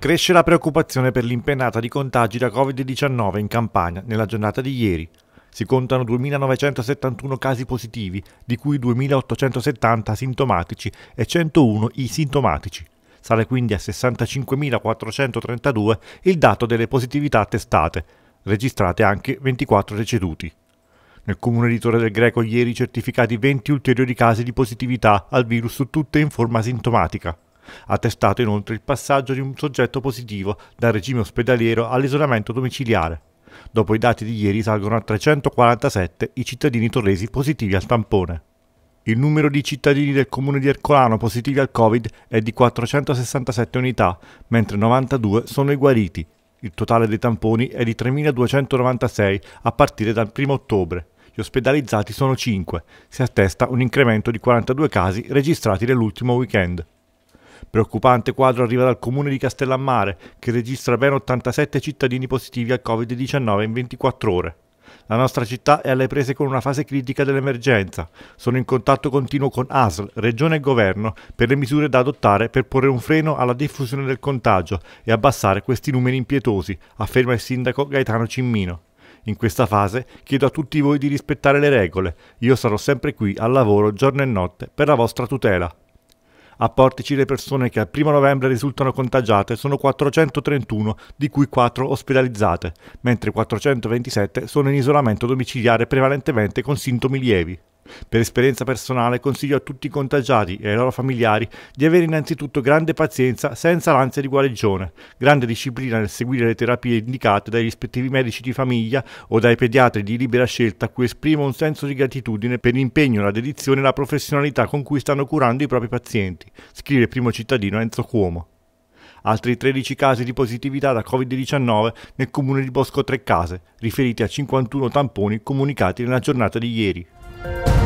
Cresce la preoccupazione per l'impennata di contagi da Covid-19 in Campania nella giornata di ieri. Si contano 2.971 casi positivi, di cui 2.870 sintomatici e 101 asintomatici. Sale quindi a 65.432 il dato delle positività testate, registrate anche 24 deceduti. Nel comune di Torre del Greco ieri certificati 20 ulteriori casi di positività al virus, tutte in forma sintomatica. Ha testato inoltre il passaggio di un soggetto positivo dal regime ospedaliero all'isolamento domiciliare. Dopo i dati di ieri salgono a 347 i cittadini torresi positivi al tampone. Il numero di cittadini del comune di Ercolano positivi al Covid è di 467 unità, mentre 92 sono i guariti. Il totale dei tamponi è di 3.296 a partire dal 1 ottobre. Gli ospedalizzati sono 5. Si attesta un incremento di 42 casi registrati nell'ultimo weekend. Preoccupante quadro arriva dal comune di Castellammare, che registra ben 87 cittadini positivi al Covid-19 in 24 ore. La nostra città è alle prese con una fase critica dell'emergenza. Sono in contatto continuo con ASL, Regione e Governo per le misure da adottare per porre un freno alla diffusione del contagio e abbassare questi numeri impietosi, afferma il sindaco Gaetano Cimmino. In questa fase chiedo a tutti voi di rispettare le regole. Io sarò sempre qui al lavoro giorno e notte per la vostra tutela. A Portici le persone che al 1 novembre risultano contagiate sono 431, di cui 4 ospedalizzate, mentre 427 sono in isolamento domiciliare prevalentemente con sintomi lievi. Per esperienza personale consiglio a tutti i contagiati e ai loro familiari di avere innanzitutto grande pazienza senza l'ansia di guarigione, grande disciplina nel seguire le terapie indicate dai rispettivi medici di famiglia o dai pediatri di libera scelta a cui esprimo un senso di gratitudine per l'impegno, la dedizione e la professionalità con cui stanno curando i propri pazienti, scrive il primo cittadino Enzo Cuomo altri 13 casi di positività da Covid-19 nel comune di Bosco Trecase, riferiti a 51 tamponi comunicati nella giornata di ieri.